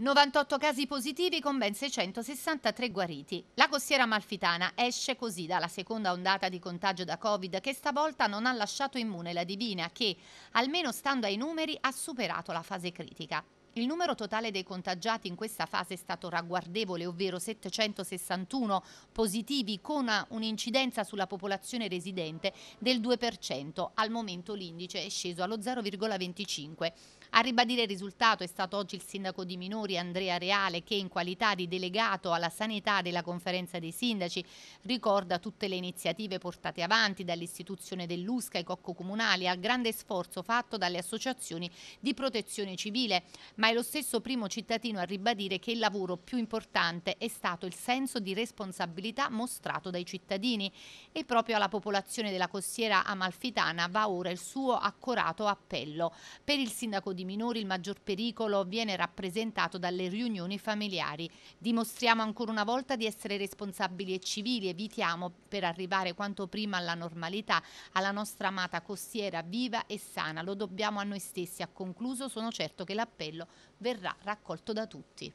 98 casi positivi con ben 663 guariti. La costiera malfitana esce così dalla seconda ondata di contagio da Covid che stavolta non ha lasciato immune la Divina che, almeno stando ai numeri, ha superato la fase critica. Il numero totale dei contagiati in questa fase è stato ragguardevole, ovvero 761 positivi con un'incidenza sulla popolazione residente del 2%. Al momento l'indice è sceso allo 0,25. A ribadire il risultato è stato oggi il sindaco di Minori Andrea Reale che in qualità di delegato alla sanità della conferenza dei sindaci ricorda tutte le iniziative portate avanti dall'istituzione dell'USCA ai cocco comunali al grande sforzo fatto dalle associazioni di protezione civile ma è lo stesso primo cittadino a ribadire che il lavoro più importante è stato il senso di responsabilità mostrato dai cittadini e proprio alla popolazione della costiera amalfitana va ora il suo accorato appello. Per il sindaco di Minori il maggior pericolo viene rappresentato dalle riunioni familiari. Dimostriamo ancora una volta di essere responsabili e civili, evitiamo per arrivare quanto prima alla normalità, alla nostra amata costiera viva e sana. Lo dobbiamo a noi stessi, ha concluso, sono certo che l'appello verrà raccolto da tutti.